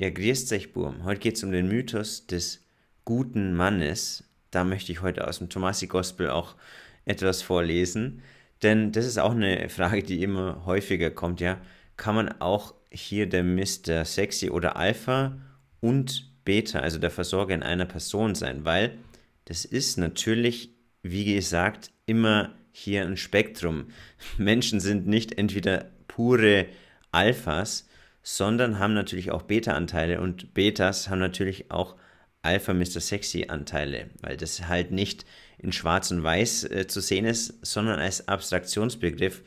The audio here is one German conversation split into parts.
Ja, grüßt euch, Burm. Heute geht es um den Mythos des guten Mannes. Da möchte ich heute aus dem Tomasi-Gospel auch etwas vorlesen. Denn das ist auch eine Frage, die immer häufiger kommt, ja. Kann man auch hier der Mr. Sexy oder Alpha und Beta, also der Versorger in einer Person sein? Weil das ist natürlich, wie gesagt, immer hier ein Spektrum. Menschen sind nicht entweder pure Alphas, sondern haben natürlich auch Beta-Anteile und Betas haben natürlich auch Alpha Mr. Sexy Anteile, weil das halt nicht in Schwarz und Weiß äh, zu sehen ist, sondern als Abstraktionsbegriff,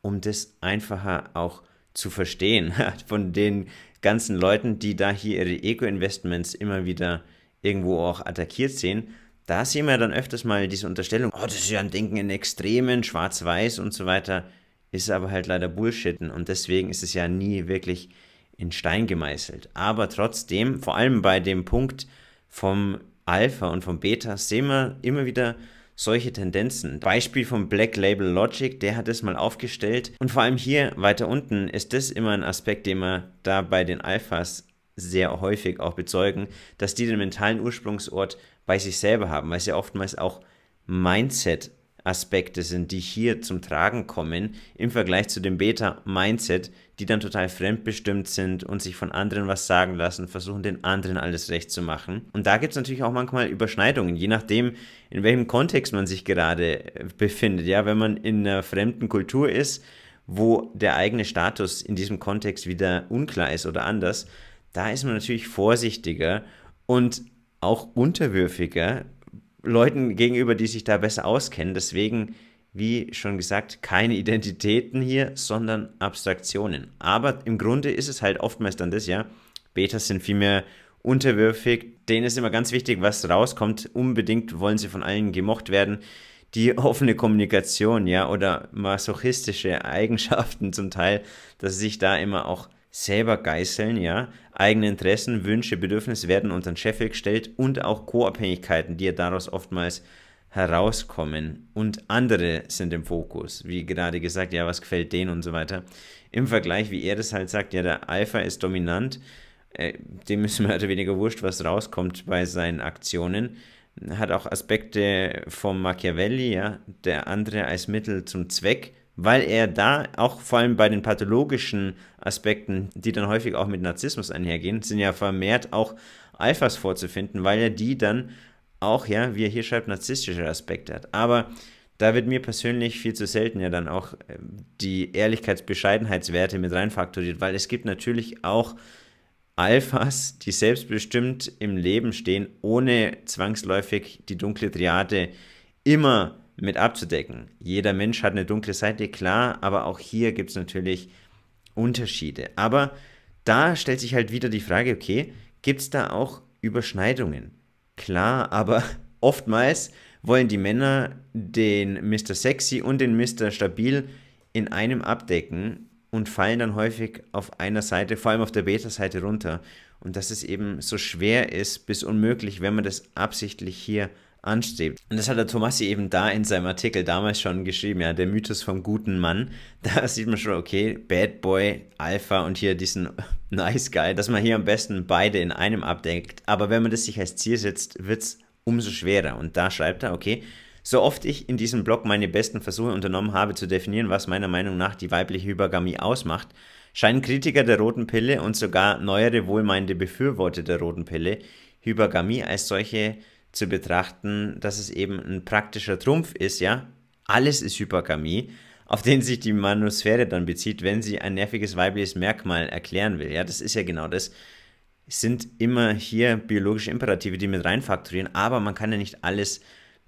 um das einfacher auch zu verstehen von den ganzen Leuten, die da hier ihre Eco-Investments immer wieder irgendwo auch attackiert sehen. Da sehen wir dann öfters mal diese Unterstellung, oh, das ist ja ein Denken in Extremen, Schwarz-Weiß und so weiter ist aber halt leider Bullshitten und deswegen ist es ja nie wirklich in Stein gemeißelt. Aber trotzdem, vor allem bei dem Punkt vom Alpha und vom Beta, sehen wir immer wieder solche Tendenzen. Beispiel vom Black Label Logic, der hat es mal aufgestellt. Und vor allem hier weiter unten ist das immer ein Aspekt, den wir da bei den Alphas sehr häufig auch bezeugen, dass die den mentalen Ursprungsort bei sich selber haben, weil es ja oftmals auch Mindset Aspekte sind, die hier zum Tragen kommen, im Vergleich zu dem Beta-Mindset, die dann total fremdbestimmt sind und sich von anderen was sagen lassen, versuchen den anderen alles recht zu machen. Und da gibt es natürlich auch manchmal Überschneidungen, je nachdem, in welchem Kontext man sich gerade äh, befindet. Ja, wenn man in einer fremden Kultur ist, wo der eigene Status in diesem Kontext wieder unklar ist oder anders, da ist man natürlich vorsichtiger und auch unterwürfiger, Leuten gegenüber, die sich da besser auskennen. Deswegen, wie schon gesagt, keine Identitäten hier, sondern Abstraktionen. Aber im Grunde ist es halt oftmals dann das, ja. Betas sind viel mehr unterwürfig. Denen ist immer ganz wichtig, was rauskommt. Unbedingt wollen sie von allen gemocht werden. Die offene Kommunikation, ja, oder masochistische Eigenschaften zum Teil, dass sie sich da immer auch selber geißeln, ja. Eigene Interessen, Wünsche, Bedürfnisse werden unter den Scheffel gestellt und auch Co-Abhängigkeiten, die ja daraus oftmals herauskommen und andere sind im Fokus. Wie gerade gesagt, ja, was gefällt denen und so weiter. Im Vergleich, wie er das halt sagt, ja, der Alpha ist dominant, äh, dem ist mehr oder weniger wurscht, was rauskommt bei seinen Aktionen. Hat auch Aspekte vom Machiavelli, ja, der andere als Mittel zum Zweck, weil er da auch vor allem bei den pathologischen Aspekten, die dann häufig auch mit Narzissmus einhergehen, sind ja vermehrt auch Alphas vorzufinden, weil ja die dann auch, ja, wie er hier schreibt, narzisstische Aspekte hat. Aber da wird mir persönlich viel zu selten ja dann auch äh, die Ehrlichkeitsbescheidenheitswerte mit reinfaktoriert, weil es gibt natürlich auch Alphas, die selbstbestimmt im Leben stehen, ohne zwangsläufig die dunkle Triade immer mit abzudecken. Jeder Mensch hat eine dunkle Seite, klar, aber auch hier gibt es natürlich Unterschiede. Aber da stellt sich halt wieder die Frage, okay, gibt es da auch Überschneidungen? Klar, aber oftmals wollen die Männer den Mr. Sexy und den Mr. Stabil in einem abdecken und fallen dann häufig auf einer Seite, vor allem auf der Beta-Seite runter. Und dass es eben so schwer ist bis unmöglich, wenn man das absichtlich hier anstrebt. Und das hat der Tomasi eben da in seinem Artikel damals schon geschrieben, ja, der Mythos vom guten Mann. Da sieht man schon, okay, Bad Boy, Alpha und hier diesen Nice Guy, dass man hier am besten beide in einem abdenkt. Aber wenn man das sich als Ziel setzt, wird es umso schwerer. Und da schreibt er, okay, so oft ich in diesem Blog meine besten Versuche unternommen habe zu definieren, was meiner Meinung nach die weibliche Hypergamie ausmacht, scheinen Kritiker der roten Pille und sogar neuere wohlmeinende Befürworter der roten Pille Hypergamie als solche zu betrachten, dass es eben ein praktischer Trumpf ist, ja. Alles ist Hypergamie, auf den sich die Manosphäre dann bezieht, wenn sie ein nerviges weibliches Merkmal erklären will. Ja, das ist ja genau das. Es sind immer hier biologische Imperative, die mit reinfaktorieren, aber man kann ja nicht alles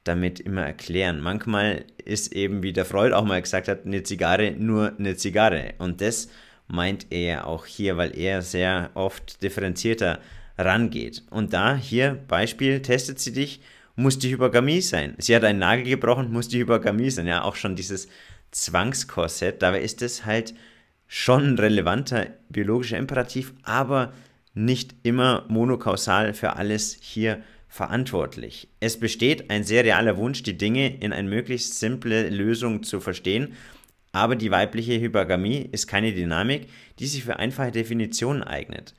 damit immer erklären. Manchmal ist eben, wie der Freud auch mal gesagt hat, eine Zigarre nur eine Zigarre. Und das meint er auch hier, weil er sehr oft differenzierter rangeht. Und da hier Beispiel, testet sie dich, muss die Hypergamie sein. Sie hat einen Nagel gebrochen, muss die Hypergamie sein. Ja, auch schon dieses Zwangskorsett, dabei ist es halt schon ein relevanter biologischer Imperativ, aber nicht immer monokausal für alles hier verantwortlich. Es besteht ein sehr realer Wunsch, die Dinge in eine möglichst simple Lösung zu verstehen, aber die weibliche Hypergamie ist keine Dynamik, die sich für einfache Definitionen eignet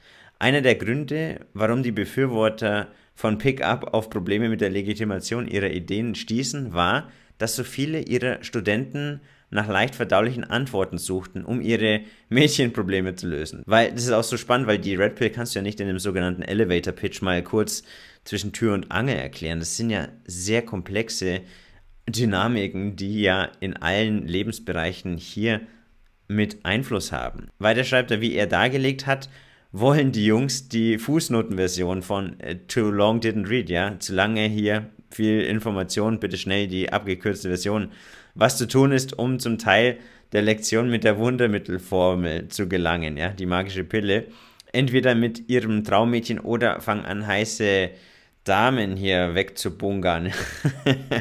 einer der Gründe, warum die Befürworter von Pickup auf Probleme mit der Legitimation ihrer Ideen stießen, war, dass so viele ihrer Studenten nach leicht verdaulichen Antworten suchten, um ihre Mädchenprobleme zu lösen. Weil das ist auch so spannend, weil die Red Pill kannst du ja nicht in dem sogenannten Elevator Pitch mal kurz zwischen Tür und Angel erklären. Das sind ja sehr komplexe Dynamiken, die ja in allen Lebensbereichen hier mit Einfluss haben. Weiter schreibt er, wie er dargelegt hat, wollen die Jungs die Fußnotenversion von äh, Too Long Didn't Read, ja, zu lange hier, viel Information, bitte schnell die abgekürzte Version. Was zu tun ist, um zum Teil der Lektion mit der Wundermittelformel zu gelangen, ja, die magische Pille. Entweder mit ihrem Traummädchen oder fang an, heiße Damen hier wegzubungern.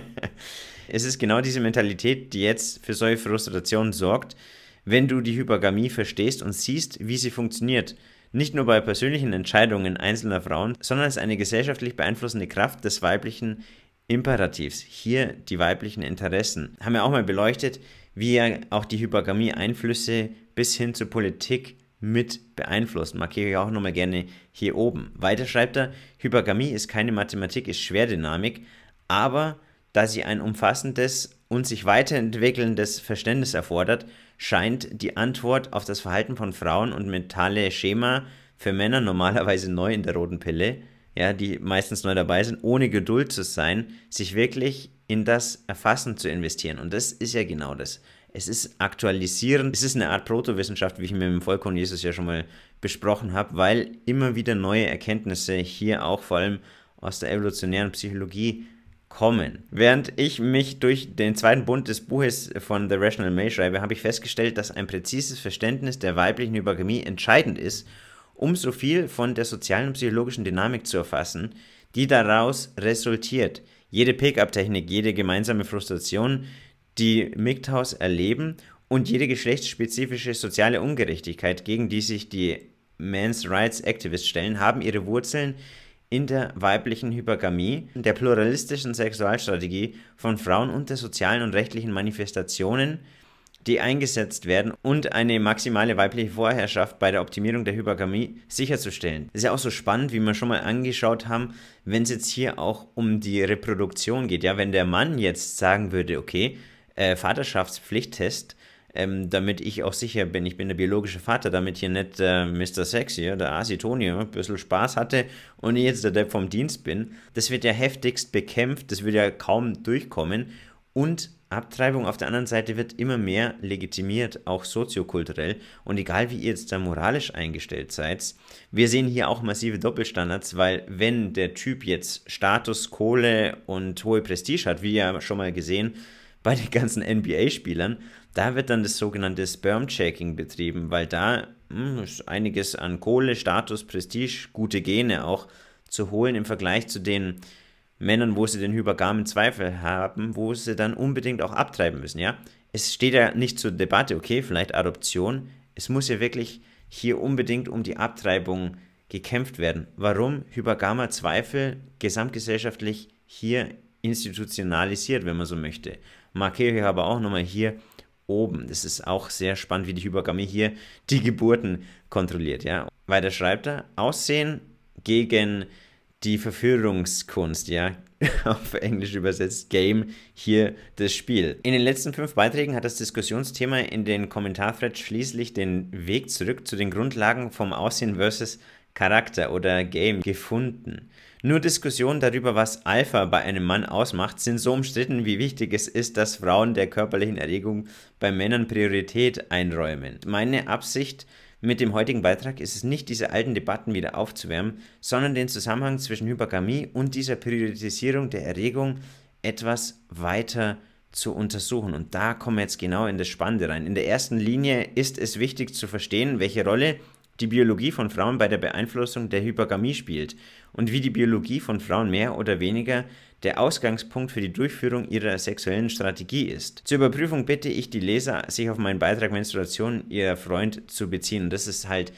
es ist genau diese Mentalität, die jetzt für solche Frustrationen sorgt, wenn du die Hypergamie verstehst und siehst, wie sie funktioniert nicht nur bei persönlichen Entscheidungen einzelner Frauen, sondern als eine gesellschaftlich beeinflussende Kraft des weiblichen Imperativs, hier die weiblichen Interessen. Haben wir auch mal beleuchtet, wie ja auch die Hypergamie Einflüsse bis hin zur Politik mit beeinflusst. Markiere ich auch nochmal gerne hier oben. Weiter schreibt er, Hypergamie ist keine Mathematik, ist Schwerdynamik, aber da sie ein umfassendes und sich weiterentwickelndes Verständnis erfordert, scheint die Antwort auf das Verhalten von Frauen und mentale Schema für Männer normalerweise neu in der roten Pille, ja, die meistens neu dabei sind, ohne Geduld zu sein, sich wirklich in das Erfassen zu investieren. Und das ist ja genau das. Es ist aktualisieren, es ist eine Art Protowissenschaft, wie ich mir mit dem Vollkorn Jesus ja schon mal besprochen habe, weil immer wieder neue Erkenntnisse hier auch vor allem aus der evolutionären Psychologie kommen. Während ich mich durch den zweiten Bund des Buches von The Rational May schreibe, habe ich festgestellt, dass ein präzises Verständnis der weiblichen Hypergamie entscheidend ist, um so viel von der sozialen und psychologischen Dynamik zu erfassen, die daraus resultiert. Jede Pick-up-Technik, jede gemeinsame Frustration, die MGTOWs erleben und jede geschlechtsspezifische soziale Ungerechtigkeit, gegen die sich die Men's Rights Activists stellen, haben ihre Wurzeln in der weiblichen Hypergamie, der pluralistischen Sexualstrategie von Frauen und der sozialen und rechtlichen Manifestationen, die eingesetzt werden und eine maximale weibliche Vorherrschaft bei der Optimierung der Hypergamie sicherzustellen. Das ist ja auch so spannend, wie wir schon mal angeschaut haben, wenn es jetzt hier auch um die Reproduktion geht. Ja, wenn der Mann jetzt sagen würde, okay, äh, Vaterschaftspflichttest, ähm, damit ich auch sicher bin, ich bin der biologische Vater, damit hier nicht äh, Mr. Sexy oder Asitoni ein bisschen Spaß hatte und ich jetzt der Depp vom Dienst bin. Das wird ja heftigst bekämpft, das wird ja kaum durchkommen und Abtreibung auf der anderen Seite wird immer mehr legitimiert, auch soziokulturell. Und egal wie ihr jetzt da moralisch eingestellt seid, wir sehen hier auch massive Doppelstandards, weil wenn der Typ jetzt Status, Kohle und hohe Prestige hat, wie ja schon mal gesehen, bei den ganzen NBA-Spielern, da wird dann das sogenannte Sperm-Checking betrieben, weil da mh, hm, ist einiges an Kohle, Status, Prestige, gute Gene auch zu holen im Vergleich zu den Männern, wo sie den hypergamen Zweifel haben, wo sie dann unbedingt auch abtreiben müssen, ja. Es steht ja nicht zur Debatte, okay, vielleicht Adoption. Es muss ja wirklich hier unbedingt um die Abtreibung gekämpft werden. Warum hypergamer Zweifel gesamtgesellschaftlich hier institutionalisiert, wenn man so möchte markiere ich aber auch nochmal hier oben. Das ist auch sehr spannend, wie die Hypergamie hier die Geburten kontrolliert. Ja? Weiter schreibt er, Aussehen gegen die Verführungskunst, ja, auf Englisch übersetzt, Game, hier das Spiel. In den letzten fünf Beiträgen hat das Diskussionsthema in den Kommentarthread schließlich den Weg zurück zu den Grundlagen vom Aussehen versus Charakter oder Game gefunden. Nur Diskussionen darüber, was Alpha bei einem Mann ausmacht, sind so umstritten, wie wichtig es ist, dass Frauen der körperlichen Erregung bei Männern Priorität einräumen. Meine Absicht mit dem heutigen Beitrag ist es nicht, diese alten Debatten wieder aufzuwärmen, sondern den Zusammenhang zwischen Hypergamie und dieser Priorisierung der Erregung etwas weiter zu untersuchen. Und da kommen wir jetzt genau in das Spannende rein. In der ersten Linie ist es wichtig zu verstehen, welche Rolle die Biologie von Frauen bei der Beeinflussung der Hypergamie spielt und wie die Biologie von Frauen mehr oder weniger der Ausgangspunkt für die Durchführung ihrer sexuellen Strategie ist. Zur Überprüfung bitte ich die Leser, sich auf meinen Beitrag Menstruation ihrer Freund zu beziehen. Und das ist halt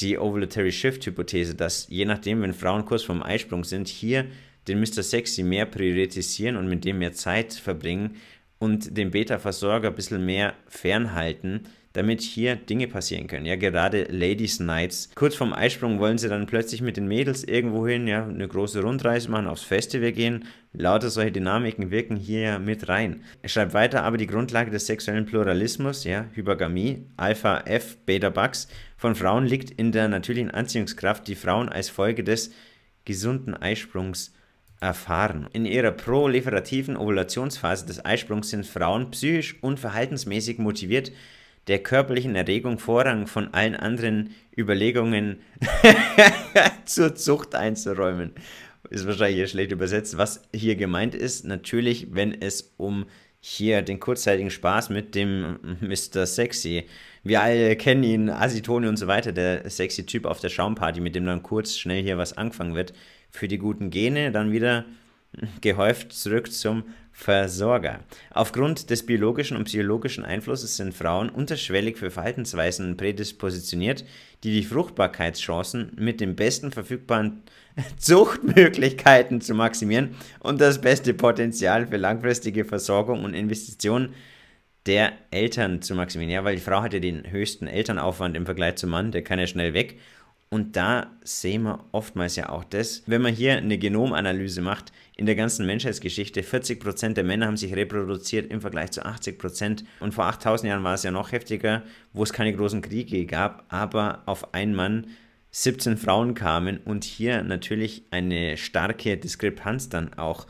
die Ovulatory Shift Hypothese, dass je nachdem, wenn Frauen kurz vorm Eisprung sind, hier den Mr. Sexy mehr priorisieren und mit dem mehr Zeit verbringen und den Beta-Versorger ein bisschen mehr fernhalten, damit hier Dinge passieren können. Ja, gerade Ladies Nights. Kurz vorm Eisprung wollen sie dann plötzlich mit den Mädels irgendwo hin, ja, eine große Rundreise machen, aufs Festival gehen. Lauter solche Dynamiken wirken hier ja mit rein. Er schreibt weiter, aber die Grundlage des sexuellen Pluralismus, ja, Hypergamie, Alpha F, Beta Bugs, von Frauen liegt in der natürlichen Anziehungskraft, die Frauen als Folge des gesunden Eisprungs erfahren. In ihrer proliferativen Ovulationsphase des Eisprungs sind Frauen psychisch und verhaltensmäßig motiviert, der körperlichen Erregung Vorrang von allen anderen Überlegungen zur Zucht einzuräumen. Ist wahrscheinlich hier schlecht übersetzt. Was hier gemeint ist, natürlich, wenn es um hier den kurzzeitigen Spaß mit dem Mr. Sexy. Wir alle kennen ihn, Asitone und so weiter, der sexy Typ auf der Schaumparty, mit dem dann kurz schnell hier was angefangen wird. Für die guten Gene dann wieder gehäuft zurück zum Versorger. Aufgrund des biologischen und psychologischen Einflusses sind Frauen unterschwellig für Verhaltensweisen prädispositioniert, die die Fruchtbarkeitschancen mit den besten verfügbaren Zuchtmöglichkeiten zu maximieren und das beste Potenzial für langfristige Versorgung und Investitionen der Eltern zu maximieren. Ja, weil die Frau hat ja den höchsten Elternaufwand im Vergleich zum Mann, der kann ja schnell weg und da sehen wir oftmals ja auch das, wenn man hier eine Genomanalyse macht, in der ganzen Menschheitsgeschichte, 40% der Männer haben sich reproduziert im Vergleich zu 80%. Und vor 8000 Jahren war es ja noch heftiger, wo es keine großen Kriege gab, aber auf einen Mann 17 Frauen kamen und hier natürlich eine starke Diskrepanz dann auch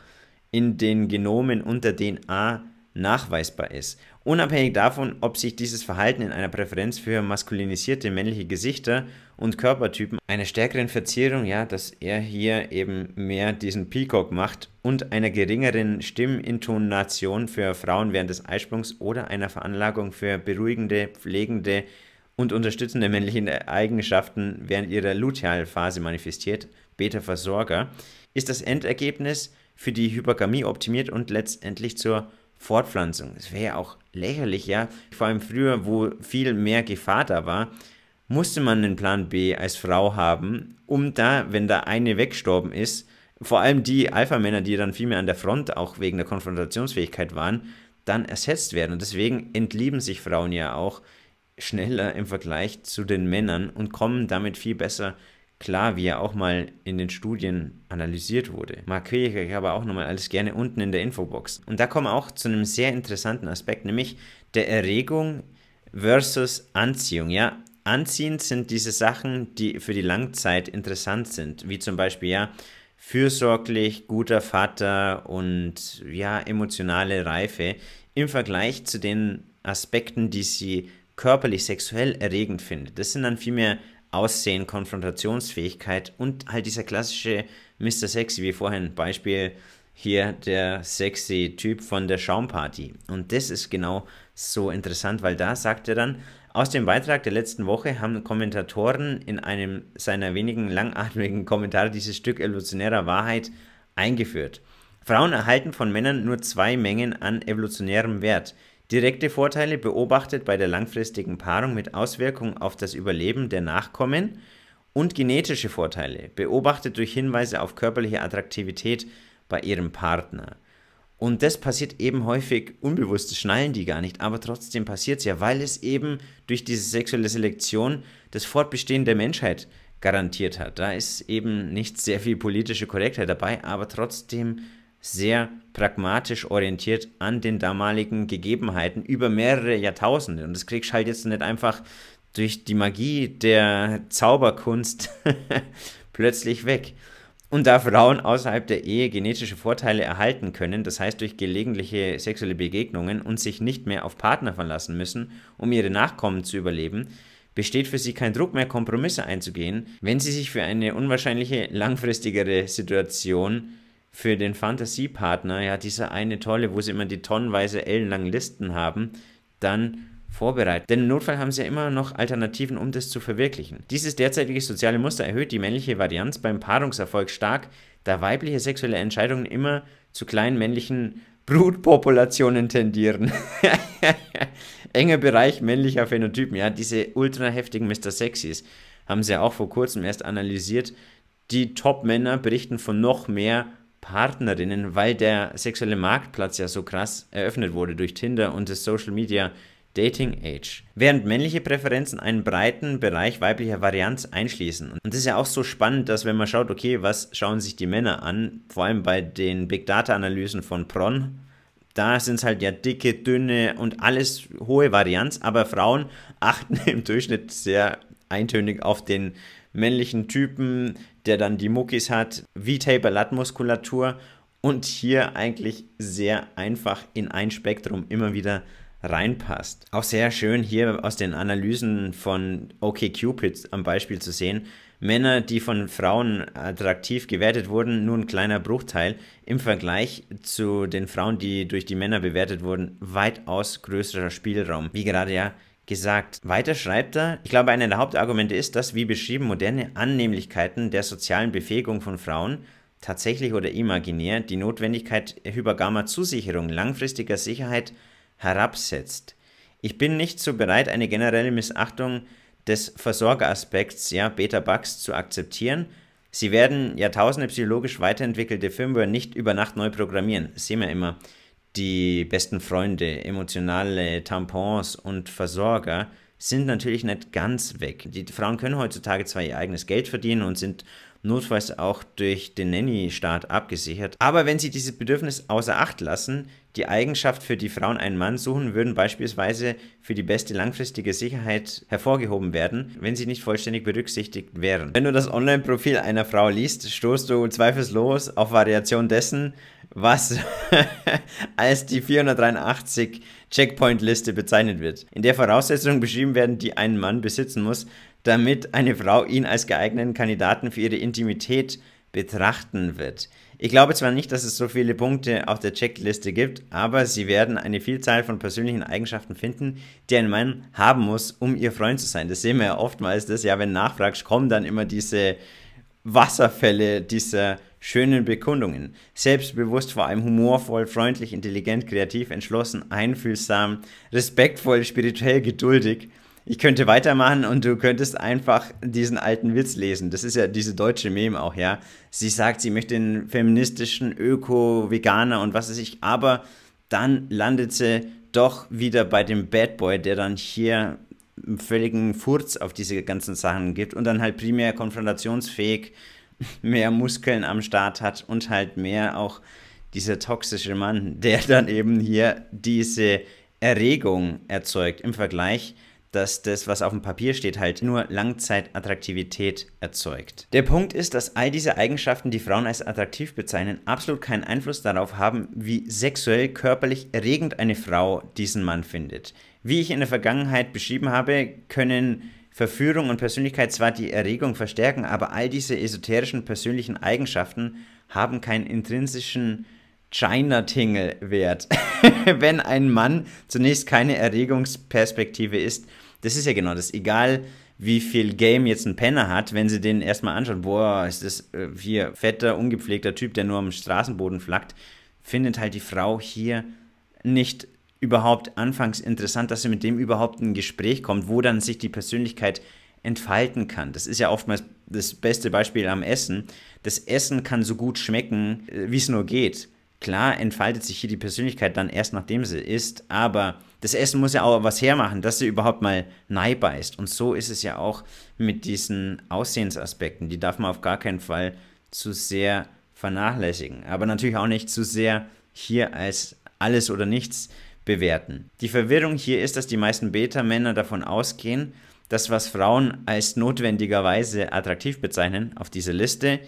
in den Genomen und der DNA nachweisbar ist unabhängig davon, ob sich dieses Verhalten in einer Präferenz für maskulinisierte männliche Gesichter und Körpertypen, einer stärkeren Verzierung, ja, dass er hier eben mehr diesen Peacock macht und einer geringeren Stimmintonation für Frauen während des Eisprungs oder einer Veranlagung für beruhigende, pflegende und unterstützende männliche Eigenschaften während ihrer Lutealphase manifestiert, Beta-Versorger, ist das Endergebnis für die Hypergamie optimiert und letztendlich zur Fortpflanzung. Es wäre ja auch lächerlich, ja. Vor allem früher, wo viel mehr Gefahr da war, musste man einen Plan B als Frau haben, um da, wenn da eine weggestorben ist, vor allem die Alpha-Männer, die dann viel mehr an der Front auch wegen der Konfrontationsfähigkeit waren, dann ersetzt werden. Und deswegen entlieben sich Frauen ja auch schneller im Vergleich zu den Männern und kommen damit viel besser klar, wie er auch mal in den Studien analysiert wurde. Markiere ich euch aber auch nochmal alles gerne unten in der Infobox. Und da kommen wir auch zu einem sehr interessanten Aspekt, nämlich der Erregung versus Anziehung. Ja, anziehend sind diese Sachen, die für die Langzeit interessant sind, wie zum Beispiel ja fürsorglich, guter Vater und ja emotionale Reife im Vergleich zu den Aspekten, die sie körperlich sexuell erregend findet. Das sind dann vielmehr Aussehen, Konfrontationsfähigkeit und halt dieser klassische Mr. Sexy, wie vorhin Beispiel hier der sexy Typ von der Schaumparty. Und das ist genau so interessant, weil da sagt er dann, aus dem Beitrag der letzten Woche haben Kommentatoren in einem seiner wenigen langatmigen Kommentare dieses Stück evolutionärer Wahrheit eingeführt. Frauen erhalten von Männern nur zwei Mengen an evolutionärem Wert, Direkte Vorteile beobachtet bei der langfristigen Paarung mit Auswirkungen auf das Überleben der Nachkommen und genetische Vorteile beobachtet durch Hinweise auf körperliche Attraktivität bei ihrem Partner. Und das passiert eben häufig unbewusst, das schnallen die gar nicht, aber trotzdem passiert es ja, weil es eben durch diese sexuelle Selektion das Fortbestehen der Menschheit garantiert hat. Da ist eben nicht sehr viel politische Korrektheit dabei, aber trotzdem sehr pragmatisch orientiert an den damaligen Gegebenheiten über mehrere Jahrtausende. Und das kriegst du halt jetzt nicht einfach durch die Magie der Zauberkunst plötzlich weg. Und da Frauen außerhalb der Ehe genetische Vorteile erhalten können, das heißt durch gelegentliche sexuelle Begegnungen und sich nicht mehr auf Partner verlassen müssen, um ihre Nachkommen zu überleben, besteht für sie kein Druck mehr, Kompromisse einzugehen, wenn sie sich für eine unwahrscheinliche langfristigere Situation für den Fantasiepartner, ja, diese eine tolle, wo sie immer die tonnenweise ellenlangen Listen haben, dann vorbereitet. Denn im Notfall haben sie ja immer noch Alternativen, um das zu verwirklichen. Dieses derzeitige soziale Muster erhöht die männliche Varianz beim Paarungserfolg stark, da weibliche sexuelle Entscheidungen immer zu kleinen männlichen Brutpopulationen tendieren. Enger Bereich männlicher Phänotypen, ja, diese ultraheftigen Mr. Sexys haben sie ja auch vor kurzem erst analysiert. Die Top-Männer berichten von noch mehr Partnerinnen, weil der sexuelle Marktplatz ja so krass eröffnet wurde durch Tinder und das Social Media Dating Age. Während männliche Präferenzen einen breiten Bereich weiblicher Varianz einschließen. Und das ist ja auch so spannend, dass wenn man schaut, okay, was schauen sich die Männer an, vor allem bei den Big Data Analysen von Pron, da sind es halt ja dicke, dünne und alles hohe Varianz, aber Frauen achten im Durchschnitt sehr eintönig auf den männlichen Typen, der dann die Muckis hat, wie Taper-Lat-Muskulatur und hier eigentlich sehr einfach in ein Spektrum immer wieder reinpasst. Auch sehr schön hier aus den Analysen von OKCupid am Beispiel zu sehen, Männer, die von Frauen attraktiv gewertet wurden, nur ein kleiner Bruchteil im Vergleich zu den Frauen, die durch die Männer bewertet wurden, weitaus größerer Spielraum. Wie gerade ja gesagt. Weiter schreibt er, ich glaube, einer der Hauptargumente ist, dass, wie beschrieben, moderne Annehmlichkeiten der sozialen Befähigung von Frauen tatsächlich oder imaginär, die Notwendigkeit hypergamer Zusicherung langfristiger Sicherheit herabsetzt. Ich bin nicht so bereit, eine generelle Missachtung des Versorgeraspekts, ja, Beta-Bugs, zu akzeptieren. Sie werden Jahrtausende psychologisch weiterentwickelte Firmware nicht über Nacht neu programmieren. Das sehen wir immer die besten Freunde, emotionale Tampons und Versorger sind natürlich nicht ganz weg. Die Frauen können heutzutage zwar ihr eigenes Geld verdienen und sind notfalls auch durch den Nanny-Staat abgesichert, aber wenn sie dieses Bedürfnis außer Acht lassen, die Eigenschaft, für die Frauen einen Mann suchen würden, beispielsweise für die beste langfristige Sicherheit hervorgehoben werden, wenn sie nicht vollständig berücksichtigt wären. Wenn du das Online-Profil einer Frau liest, stoßt du zweifellos auf Variation dessen, was als die 483 Checkpoint-Liste bezeichnet wird, in der Voraussetzungen beschrieben werden, die ein Mann besitzen muss, damit eine Frau ihn als geeigneten Kandidaten für ihre Intimität betrachten wird. Ich glaube zwar nicht, dass es so viele Punkte auf der Checkliste gibt, aber sie werden eine Vielzahl von persönlichen Eigenschaften finden, die ein Mann haben muss, um ihr Freund zu sein. Das sehen wir ja oftmals, dass ja, wenn nachfragst, kommen dann immer diese Wasserfälle dieser schönen Bekundungen. Selbstbewusst, vor allem humorvoll, freundlich, intelligent, kreativ, entschlossen, einfühlsam, respektvoll, spirituell, geduldig. Ich könnte weitermachen und du könntest einfach diesen alten Witz lesen. Das ist ja diese deutsche Meme auch, ja. Sie sagt, sie möchte einen feministischen Öko-Veganer und was weiß ich, aber dann landet sie doch wieder bei dem Bad Boy, der dann hier einen völligen Furz auf diese ganzen Sachen gibt und dann halt primär konfrontationsfähig mehr Muskeln am Start hat und halt mehr auch dieser toxische Mann, der dann eben hier diese Erregung erzeugt im Vergleich dass das, was auf dem Papier steht, halt nur Langzeitattraktivität erzeugt. Der Punkt ist, dass all diese Eigenschaften, die Frauen als attraktiv bezeichnen, absolut keinen Einfluss darauf haben, wie sexuell, körperlich erregend eine Frau diesen Mann findet. Wie ich in der Vergangenheit beschrieben habe, können Verführung und Persönlichkeit zwar die Erregung verstärken, aber all diese esoterischen persönlichen Eigenschaften haben keinen intrinsischen China-Tingle-Wert, wenn ein Mann zunächst keine Erregungsperspektive ist. Das ist ja genau das. Egal, wie viel Game jetzt ein Penner hat, wenn sie den erstmal anschauen, boah, ist das äh, hier fetter, ungepflegter Typ, der nur am Straßenboden flackt, findet halt die Frau hier nicht überhaupt anfangs interessant, dass sie mit dem überhaupt ein Gespräch kommt, wo dann sich die Persönlichkeit entfalten kann. Das ist ja oftmals das beste Beispiel am Essen. Das Essen kann so gut schmecken, äh, wie es nur geht. Klar entfaltet sich hier die Persönlichkeit dann erst nachdem sie isst, aber das Essen muss ja auch was hermachen, dass sie überhaupt mal neibeißt. Und so ist es ja auch mit diesen Aussehensaspekten. Die darf man auf gar keinen Fall zu sehr vernachlässigen. Aber natürlich auch nicht zu sehr hier als alles oder nichts bewerten. Die Verwirrung hier ist, dass die meisten Beta-Männer davon ausgehen, dass was Frauen als notwendigerweise attraktiv bezeichnen auf dieser Liste,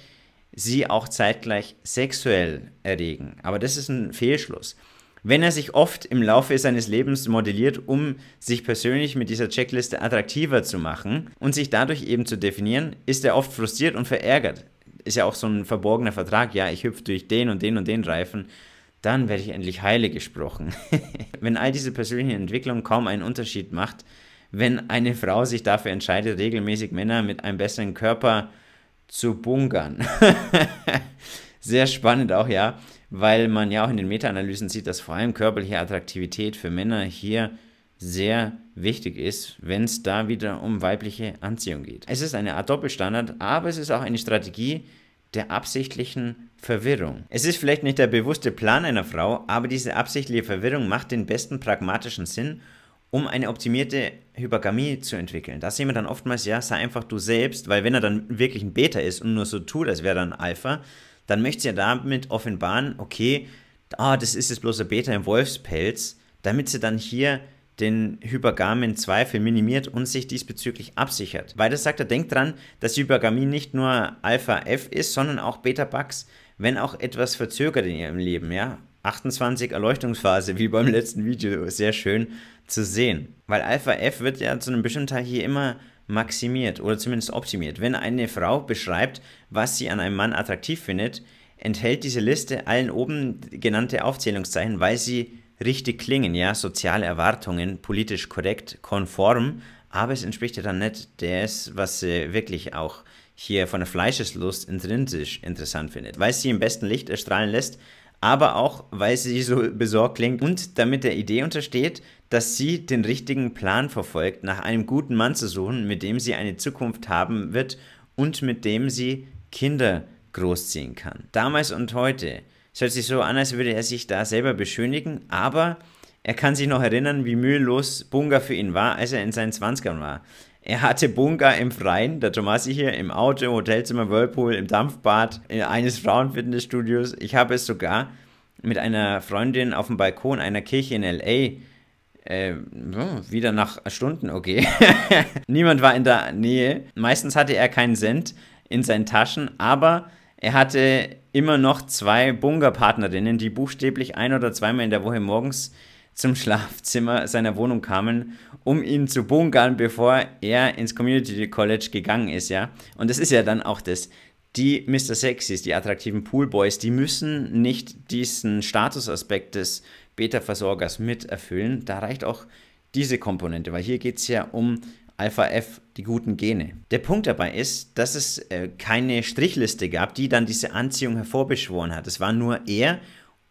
sie auch zeitgleich sexuell erregen. Aber das ist ein Fehlschluss. Wenn er sich oft im Laufe seines Lebens modelliert, um sich persönlich mit dieser Checkliste attraktiver zu machen und sich dadurch eben zu definieren, ist er oft frustriert und verärgert. Ist ja auch so ein verborgener Vertrag, ja, ich hüpfe durch den und den und den Reifen dann werde ich endlich heile gesprochen. wenn all diese persönliche Entwicklung kaum einen Unterschied macht, wenn eine Frau sich dafür entscheidet, regelmäßig Männer mit einem besseren Körper zu bunkern. Sehr spannend auch, ja, weil man ja auch in den Meta-Analysen sieht, dass vor allem körperliche Attraktivität für Männer hier sehr wichtig ist, wenn es da wieder um weibliche Anziehung geht. Es ist eine Art Doppelstandard, aber es ist auch eine Strategie, der absichtlichen Verwirrung. Es ist vielleicht nicht der bewusste Plan einer Frau, aber diese absichtliche Verwirrung macht den besten pragmatischen Sinn, um eine optimierte Hypergamie zu entwickeln. Da sehen wir dann oftmals, ja, sei einfach du selbst, weil wenn er dann wirklich ein Beta ist und nur so tut, als wäre er ein Alpha, dann möchte sie ja damit offenbaren, okay, ah, das ist jetzt bloß ein Beta im Wolfspelz, damit sie dann hier den hypergamen zweifel minimiert und sich diesbezüglich absichert. Weiter sagt er, denkt dran, dass Hypergamie nicht nur Alpha-F ist, sondern auch Beta-Bugs, wenn auch etwas verzögert in ihrem Leben, ja. 28 Erleuchtungsphase, wie beim letzten Video, sehr schön zu sehen. Weil Alpha-F wird ja zu einem bestimmten Teil hier immer maximiert oder zumindest optimiert. Wenn eine Frau beschreibt, was sie an einem Mann attraktiv findet, enthält diese Liste allen oben genannte Aufzählungszeichen, weil sie richtig klingen, ja, soziale Erwartungen, politisch korrekt, konform, aber es entspricht ja dann nicht des, was sie wirklich auch hier von der Fleischeslust intrinsisch interessant findet, weil sie im besten Licht erstrahlen lässt, aber auch, weil sie so besorgt klingt und damit der Idee untersteht, dass sie den richtigen Plan verfolgt, nach einem guten Mann zu suchen, mit dem sie eine Zukunft haben wird und mit dem sie Kinder großziehen kann. Damals und heute es hört sich so an, als würde er sich da selber beschönigen, aber er kann sich noch erinnern, wie mühelos Bunga für ihn war, als er in seinen Zwanzigern war. Er hatte Bunga im Freien, der Tomasi hier, im Auto, im Hotelzimmer, Whirlpool, im Dampfbad, äh, eines Frauenfitnessstudios. Ich habe es sogar mit einer Freundin auf dem Balkon einer Kirche in L.A. Äh, oh, wieder nach Stunden, okay. Niemand war in der Nähe. Meistens hatte er keinen Cent in seinen Taschen, aber er hatte immer noch zwei Bunga-Partnerinnen, die buchstäblich ein oder zweimal in der Woche morgens zum Schlafzimmer seiner Wohnung kamen, um ihn zu bunkern, bevor er ins Community College gegangen ist, ja. Und das ist ja dann auch das. Die Mr. Sexys, die attraktiven Poolboys, die müssen nicht diesen Statusaspekt des Beta-Versorgers mit erfüllen. Da reicht auch diese Komponente, weil hier geht es ja um Alpha-F die guten Gene. Der Punkt dabei ist, dass es äh, keine Strichliste gab, die dann diese Anziehung hervorbeschworen hat. Es war nur er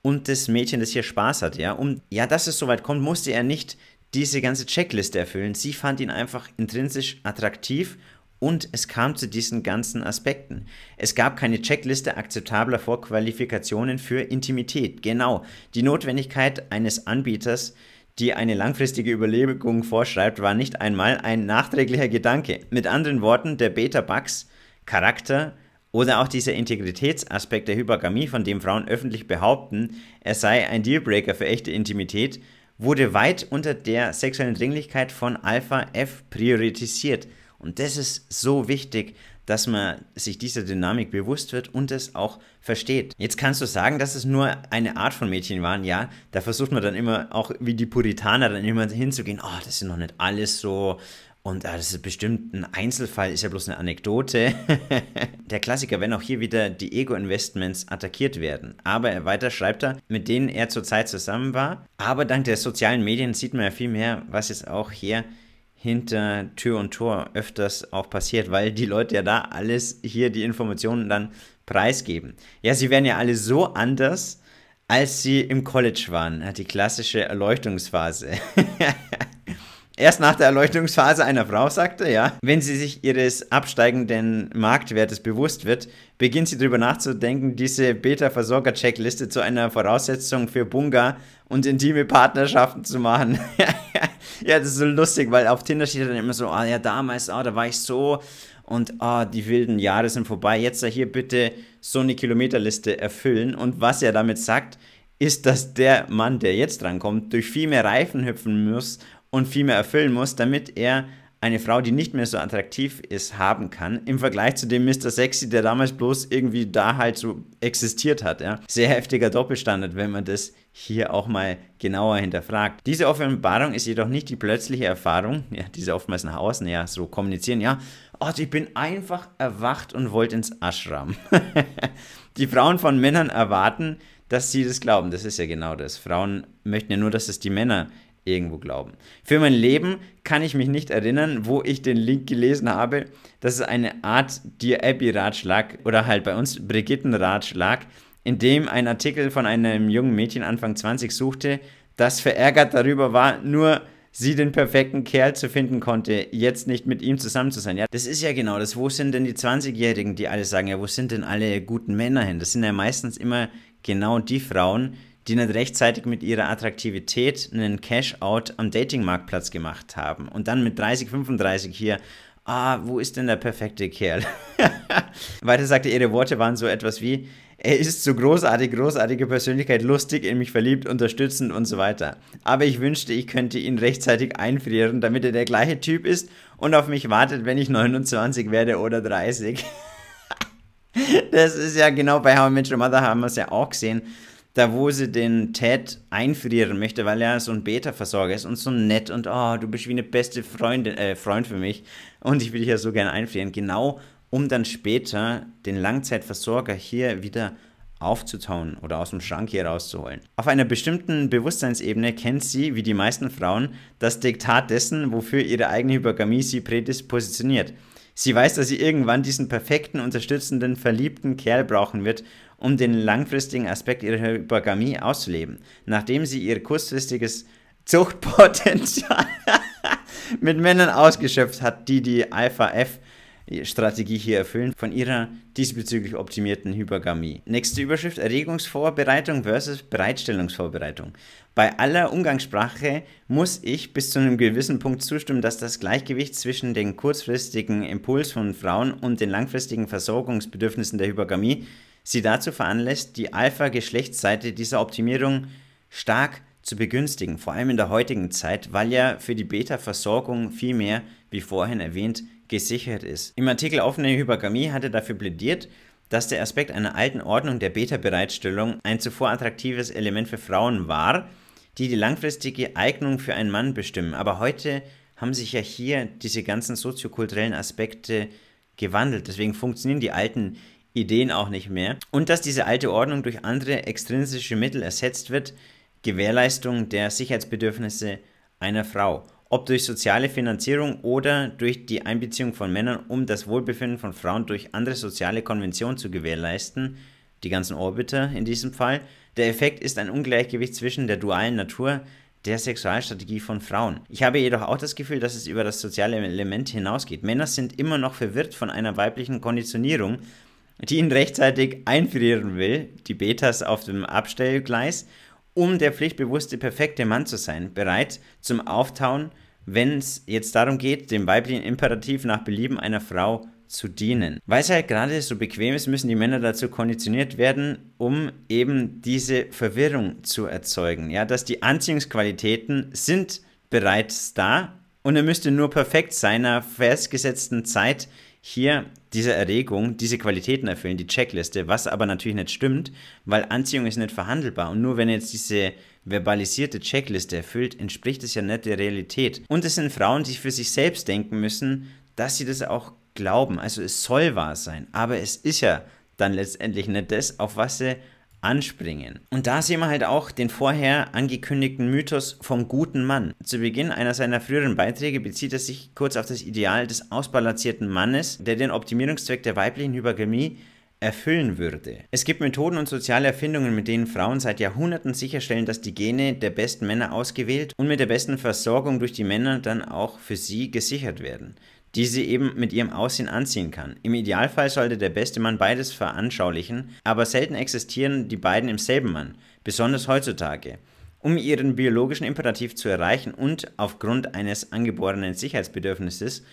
und das Mädchen, das hier Spaß hat, ja. Um, ja, dass es soweit kommt, musste er nicht diese ganze Checkliste erfüllen. Sie fand ihn einfach intrinsisch attraktiv und es kam zu diesen ganzen Aspekten. Es gab keine Checkliste akzeptabler Vorqualifikationen für Intimität. Genau, die Notwendigkeit eines Anbieters, äh, die eine langfristige Überlebung vorschreibt, war nicht einmal ein nachträglicher Gedanke. Mit anderen Worten, der Beta-Bugs, Charakter oder auch dieser Integritätsaspekt der Hypergamie, von dem Frauen öffentlich behaupten, er sei ein Dealbreaker für echte Intimität, wurde weit unter der sexuellen Dringlichkeit von Alpha F priorisiert. Und das ist so wichtig, dass man sich dieser Dynamik bewusst wird und es auch versteht. Jetzt kannst du sagen, dass es nur eine Art von Mädchen waren, ja, da versucht man dann immer auch wie die Puritaner dann immer hinzugehen, oh, das sind noch nicht alles so und ah, das ist bestimmt ein Einzelfall, ist ja bloß eine Anekdote. der Klassiker, wenn auch hier wieder die Ego-Investments attackiert werden. Aber er weiter schreibt er, mit denen er zurzeit zusammen war. Aber dank der sozialen Medien sieht man ja viel mehr, was jetzt auch hier hinter Tür und Tor öfters auch passiert, weil die Leute ja da alles hier die Informationen dann preisgeben. Ja, sie werden ja alle so anders, als sie im College waren, die klassische Erleuchtungsphase. erst nach der Erleuchtungsphase einer Frau sagte, ja, wenn sie sich ihres absteigenden Marktwertes bewusst wird, beginnt sie darüber nachzudenken, diese Beta-Versorger-Checkliste zu einer Voraussetzung für Bunga und intime Partnerschaften zu machen. ja, das ist so lustig, weil auf Tinder steht dann immer so, ah oh, ja, damals, oh, da war ich so und oh, die wilden Jahre sind vorbei. Jetzt hier bitte so eine Kilometerliste erfüllen. Und was er damit sagt, ist, dass der Mann, der jetzt drankommt, durch viel mehr Reifen hüpfen muss und viel mehr erfüllen muss, damit er eine Frau, die nicht mehr so attraktiv ist, haben kann, im Vergleich zu dem Mr. Sexy, der damals bloß irgendwie da halt so existiert hat. Ja? Sehr heftiger Doppelstandard, wenn man das hier auch mal genauer hinterfragt. Diese Offenbarung ist jedoch nicht die plötzliche Erfahrung, ja, sie oftmals nach außen ja so kommunizieren, ja, oh, ich bin einfach erwacht und wollte ins Ashram. die Frauen von Männern erwarten, dass sie das glauben. Das ist ja genau das. Frauen möchten ja nur, dass es die Männer irgendwo glauben. Für mein Leben kann ich mich nicht erinnern, wo ich den Link gelesen habe. dass es eine Art Dear Abby-Ratschlag oder halt bei uns Brigitten-Ratschlag, in dem ein Artikel von einem jungen Mädchen Anfang 20 suchte, das verärgert darüber war, nur sie den perfekten Kerl zu finden konnte, jetzt nicht mit ihm zusammen zu sein. Ja, das ist ja genau das. Wo sind denn die 20-Jährigen, die alle sagen, ja, wo sind denn alle guten Männer hin? Das sind ja meistens immer genau die Frauen, die die nicht rechtzeitig mit ihrer Attraktivität einen Cash-out am Dating-Marktplatz gemacht haben und dann mit 30, 35 hier ah, wo ist denn der perfekte Kerl? Weiter sagte, ihre Worte waren so etwas wie, er ist so großartig, großartige Persönlichkeit, lustig, in mich verliebt, unterstützend und so weiter. Aber ich wünschte, ich könnte ihn rechtzeitig einfrieren, damit er der gleiche Typ ist und auf mich wartet, wenn ich 29 werde oder 30. das ist ja genau bei How I Met Your Mother haben wir es ja auch gesehen da wo sie den Ted einfrieren möchte, weil er so ein Beta-Versorger ist und so nett und oh, du bist wie eine beste Freundin, äh, Freund für mich und ich will dich ja so gerne einfrieren. Genau, um dann später den Langzeitversorger hier wieder aufzutauen oder aus dem Schrank hier rauszuholen. Auf einer bestimmten Bewusstseinsebene kennt sie, wie die meisten Frauen, das Diktat dessen, wofür ihre eigene Hypergamie sie prädispositioniert. Sie weiß, dass sie irgendwann diesen perfekten, unterstützenden, verliebten Kerl brauchen wird um den langfristigen Aspekt ihrer Hypergamie auszuleben, nachdem sie ihr kurzfristiges Zuchtpotenzial mit Männern ausgeschöpft hat, die die Alpha-F-Strategie hier erfüllen, von ihrer diesbezüglich optimierten Hypergamie. Nächste Überschrift: Erregungsvorbereitung versus Bereitstellungsvorbereitung. Bei aller Umgangssprache muss ich bis zu einem gewissen Punkt zustimmen, dass das Gleichgewicht zwischen dem kurzfristigen Impuls von Frauen und den langfristigen Versorgungsbedürfnissen der Hypergamie sie dazu veranlässt, die Alpha-Geschlechtsseite dieser Optimierung stark zu begünstigen, vor allem in der heutigen Zeit, weil ja für die Beta-Versorgung viel mehr, wie vorhin erwähnt, gesichert ist. Im Artikel Offene Hypergamie hat er dafür plädiert, dass der Aspekt einer alten Ordnung der Beta-Bereitstellung ein zuvor attraktives Element für Frauen war, die die langfristige Eignung für einen Mann bestimmen. Aber heute haben sich ja hier diese ganzen soziokulturellen Aspekte gewandelt. Deswegen funktionieren die alten Ideen auch nicht mehr. Und dass diese alte Ordnung durch andere extrinsische Mittel ersetzt wird, Gewährleistung der Sicherheitsbedürfnisse einer Frau. Ob durch soziale Finanzierung oder durch die Einbeziehung von Männern, um das Wohlbefinden von Frauen durch andere soziale Konventionen zu gewährleisten, die ganzen Orbiter in diesem Fall, der Effekt ist ein Ungleichgewicht zwischen der dualen Natur der Sexualstrategie von Frauen. Ich habe jedoch auch das Gefühl, dass es über das soziale Element hinausgeht. Männer sind immer noch verwirrt von einer weiblichen Konditionierung, die ihn rechtzeitig einfrieren will, die Betas auf dem Abstellgleis, um der pflichtbewusste perfekte Mann zu sein, bereit zum Auftauen, wenn es jetzt darum geht, dem weiblichen Imperativ nach Belieben einer Frau zu dienen. Weil es halt gerade so bequem ist, müssen die Männer dazu konditioniert werden, um eben diese Verwirrung zu erzeugen. Ja, dass die Anziehungsqualitäten sind bereits da und er müsste nur perfekt seiner festgesetzten Zeit hier diese Erregung, diese Qualitäten erfüllen, die Checkliste, was aber natürlich nicht stimmt, weil Anziehung ist nicht verhandelbar. Und nur wenn jetzt diese verbalisierte Checkliste erfüllt, entspricht es ja nicht der Realität. Und es sind Frauen, die für sich selbst denken müssen, dass sie das auch glauben. Also es soll wahr sein, aber es ist ja dann letztendlich nicht das, auf was sie anspringen. Und da sehen wir halt auch den vorher angekündigten Mythos vom guten Mann. Zu Beginn einer seiner früheren Beiträge bezieht er sich kurz auf das Ideal des ausbalancierten Mannes, der den Optimierungszweck der weiblichen Hypergamie erfüllen würde. Es gibt Methoden und soziale Erfindungen, mit denen Frauen seit Jahrhunderten sicherstellen, dass die Gene der besten Männer ausgewählt und mit der besten Versorgung durch die Männer dann auch für sie gesichert werden die sie eben mit ihrem Aussehen anziehen kann. Im Idealfall sollte der beste Mann beides veranschaulichen, aber selten existieren die beiden im selben Mann, besonders heutzutage. Um ihren biologischen Imperativ zu erreichen und aufgrund eines angeborenen Sicherheitsbedürfnisses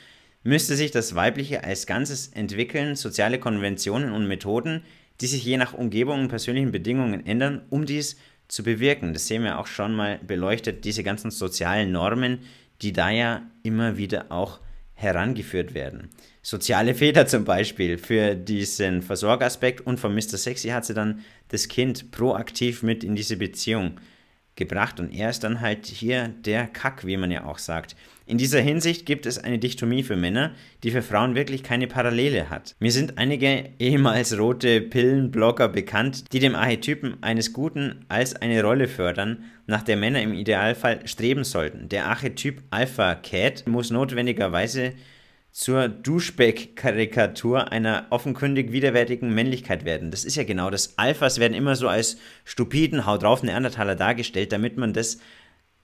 müsste sich das Weibliche als Ganzes entwickeln, soziale Konventionen und Methoden, die sich je nach Umgebung und persönlichen Bedingungen ändern, um dies zu bewirken. Das sehen wir auch schon mal beleuchtet, diese ganzen sozialen Normen, die da ja immer wieder auch herangeführt werden. Soziale Väter zum Beispiel für diesen Versorgaspekt und von Mr. Sexy hat sie dann das Kind proaktiv mit in diese Beziehung gebracht und er ist dann halt hier der Kack, wie man ja auch sagt. In dieser Hinsicht gibt es eine Dichtomie für Männer, die für Frauen wirklich keine Parallele hat. Mir sind einige ehemals rote Pillenblocker bekannt, die dem Archetypen eines Guten als eine Rolle fördern, nach der Männer im Idealfall streben sollten. Der Archetyp Alpha Cat muss notwendigerweise zur Duschbeck-Karikatur einer offenkundig widerwärtigen Männlichkeit werden. Das ist ja genau das. Alphas werden immer so als stupiden, hau drauf Neandertaler dargestellt, damit man das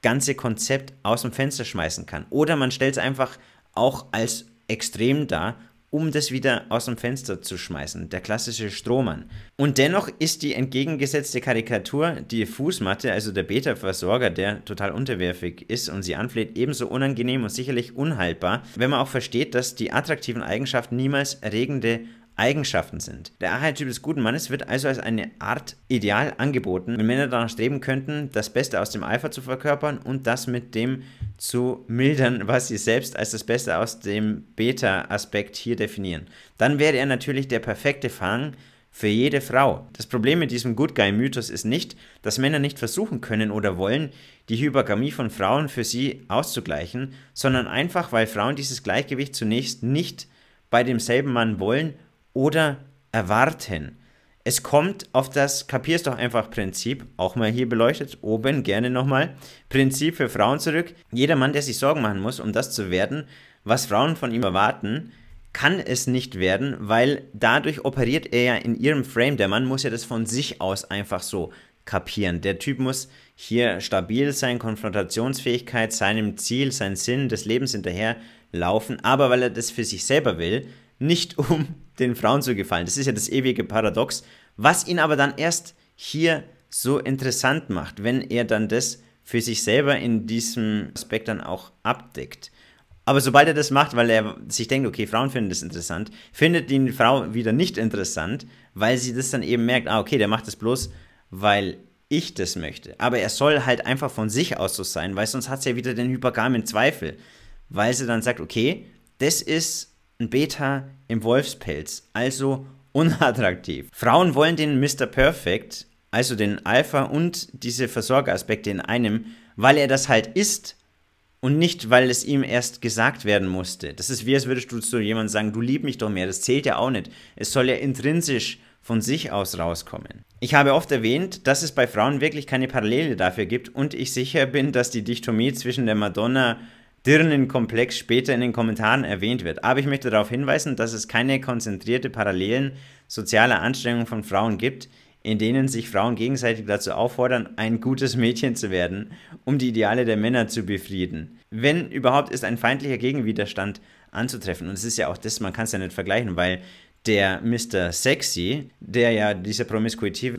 ganze Konzept aus dem Fenster schmeißen kann. Oder man stellt es einfach auch als extrem dar, um das wieder aus dem Fenster zu schmeißen, der klassische Strohmann. Und dennoch ist die entgegengesetzte Karikatur, die Fußmatte, also der Beta-Versorger, der total unterwerfig ist und sie anfleht, ebenso unangenehm und sicherlich unhaltbar, wenn man auch versteht, dass die attraktiven Eigenschaften niemals erregende Eigenschaften sind. Der Archetyp des guten Mannes wird also als eine Art Ideal angeboten, wenn Männer danach streben könnten, das Beste aus dem Alpha zu verkörpern und das mit dem zu mildern, was sie selbst als das Beste aus dem Beta-Aspekt hier definieren. Dann wäre er natürlich der perfekte Fang für jede Frau. Das Problem mit diesem Good Guy-Mythos ist nicht, dass Männer nicht versuchen können oder wollen, die Hypergamie von Frauen für sie auszugleichen, sondern einfach, weil Frauen dieses Gleichgewicht zunächst nicht bei demselben Mann wollen oder erwarten. Es kommt auf das Kapier's doch einfach Prinzip, auch mal hier beleuchtet, oben gerne nochmal, Prinzip für Frauen zurück. Jeder Mann, der sich Sorgen machen muss, um das zu werden, was Frauen von ihm erwarten, kann es nicht werden, weil dadurch operiert er ja in ihrem Frame. Der Mann muss ja das von sich aus einfach so kapieren. Der Typ muss hier stabil sein, Konfrontationsfähigkeit, seinem Ziel, seinem Sinn des Lebens hinterherlaufen, aber weil er das für sich selber will, nicht um den Frauen zu gefallen. Das ist ja das ewige Paradox, was ihn aber dann erst hier so interessant macht, wenn er dann das für sich selber in diesem Aspekt dann auch abdeckt. Aber sobald er das macht, weil er sich denkt, okay, Frauen finden das interessant, findet die Frau wieder nicht interessant, weil sie das dann eben merkt, ah, okay, der macht das bloß, weil ich das möchte. Aber er soll halt einfach von sich aus so sein, weil sonst hat sie ja wieder den hypergamen Zweifel. Weil sie dann sagt, okay, das ist ein Beta im Wolfspelz, also unattraktiv. Frauen wollen den Mr. Perfect, also den Alpha und diese Versorgeraspekte in einem, weil er das halt ist und nicht, weil es ihm erst gesagt werden musste. Das ist wie, als würdest du zu jemandem sagen, du lieb mich doch mehr, das zählt ja auch nicht. Es soll ja intrinsisch von sich aus rauskommen. Ich habe oft erwähnt, dass es bei Frauen wirklich keine Parallele dafür gibt und ich sicher bin, dass die Dichtomie zwischen der Madonna Dirnenkomplex später in den Kommentaren erwähnt wird. Aber ich möchte darauf hinweisen, dass es keine konzentrierte Parallelen sozialer Anstrengungen von Frauen gibt, in denen sich Frauen gegenseitig dazu auffordern, ein gutes Mädchen zu werden, um die Ideale der Männer zu befrieden. Wenn überhaupt ist ein feindlicher Gegenwiderstand anzutreffen. Und es ist ja auch das, man kann es ja nicht vergleichen, weil der Mr. Sexy, der ja dieser promiskuitiv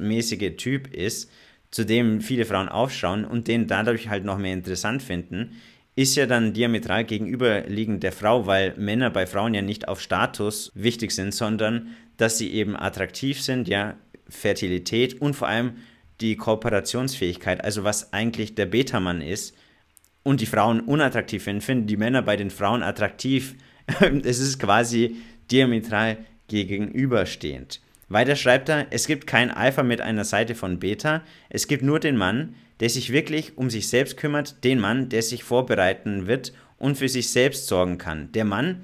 Typ ist, zu dem viele Frauen aufschauen und den dadurch halt noch mehr interessant finden, ist ja dann diametral gegenüberliegend der Frau, weil Männer bei Frauen ja nicht auf Status wichtig sind, sondern dass sie eben attraktiv sind, ja, Fertilität und vor allem die Kooperationsfähigkeit, also was eigentlich der Betamann ist und die Frauen unattraktiv finden, finden die Männer bei den Frauen attraktiv. es ist quasi diametral gegenüberstehend. Weiter schreibt er, es gibt kein Alpha mit einer Seite von Beta, es gibt nur den Mann, der sich wirklich um sich selbst kümmert, den Mann, der sich vorbereiten wird und für sich selbst sorgen kann, der Mann,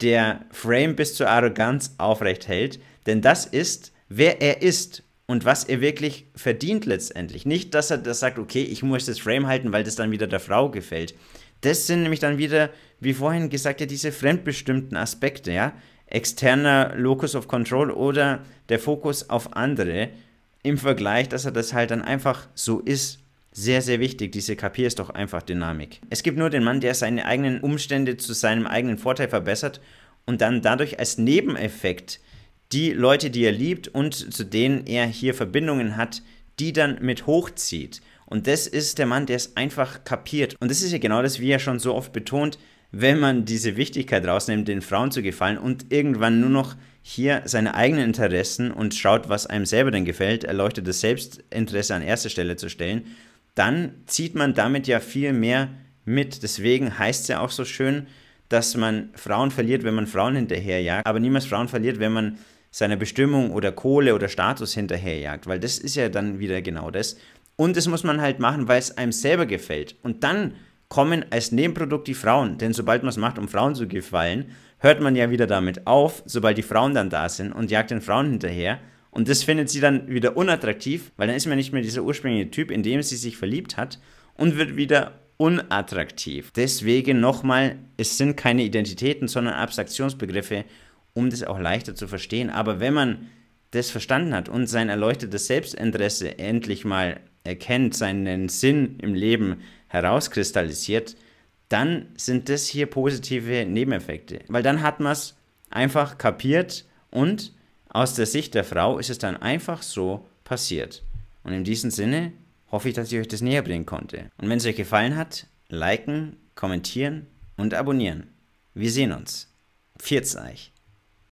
der Frame bis zur Arroganz aufrecht hält, denn das ist, wer er ist und was er wirklich verdient letztendlich. Nicht, dass er das sagt, okay, ich muss das Frame halten, weil das dann wieder der Frau gefällt. Das sind nämlich dann wieder, wie vorhin gesagt, ja, diese fremdbestimmten Aspekte, ja externer Locus of Control oder der Fokus auf andere im Vergleich, dass er das halt dann einfach so ist. Sehr, sehr wichtig, diese Kapier ist doch einfach Dynamik. Es gibt nur den Mann, der seine eigenen Umstände zu seinem eigenen Vorteil verbessert und dann dadurch als Nebeneffekt die Leute, die er liebt und zu denen er hier Verbindungen hat, die dann mit hochzieht. Und das ist der Mann, der es einfach kapiert. Und das ist ja genau das, wie er schon so oft betont, wenn man diese Wichtigkeit rausnimmt, den Frauen zu gefallen und irgendwann nur noch hier seine eigenen Interessen und schaut, was einem selber denn gefällt, erleuchtet das Selbstinteresse an erster Stelle zu stellen, dann zieht man damit ja viel mehr mit. Deswegen heißt es ja auch so schön, dass man Frauen verliert, wenn man Frauen hinterherjagt, aber niemals Frauen verliert, wenn man seiner Bestimmung oder Kohle oder Status hinterherjagt, weil das ist ja dann wieder genau das. Und das muss man halt machen, weil es einem selber gefällt. Und dann kommen als Nebenprodukt die Frauen. Denn sobald man es macht, um Frauen zu gefallen, hört man ja wieder damit auf, sobald die Frauen dann da sind und jagt den Frauen hinterher. Und das findet sie dann wieder unattraktiv, weil dann ist man nicht mehr dieser ursprüngliche Typ, in dem sie sich verliebt hat und wird wieder unattraktiv. Deswegen nochmal, es sind keine Identitäten, sondern Abstraktionsbegriffe, um das auch leichter zu verstehen. Aber wenn man das verstanden hat und sein erleuchtetes Selbstinteresse endlich mal erkennt, seinen Sinn im Leben herauskristallisiert, dann sind das hier positive Nebeneffekte. Weil dann hat man es einfach kapiert und aus der Sicht der Frau ist es dann einfach so passiert. Und in diesem Sinne hoffe ich, dass ich euch das näher bringen konnte. Und wenn es euch gefallen hat, liken, kommentieren und abonnieren. Wir sehen uns. Viert's euch.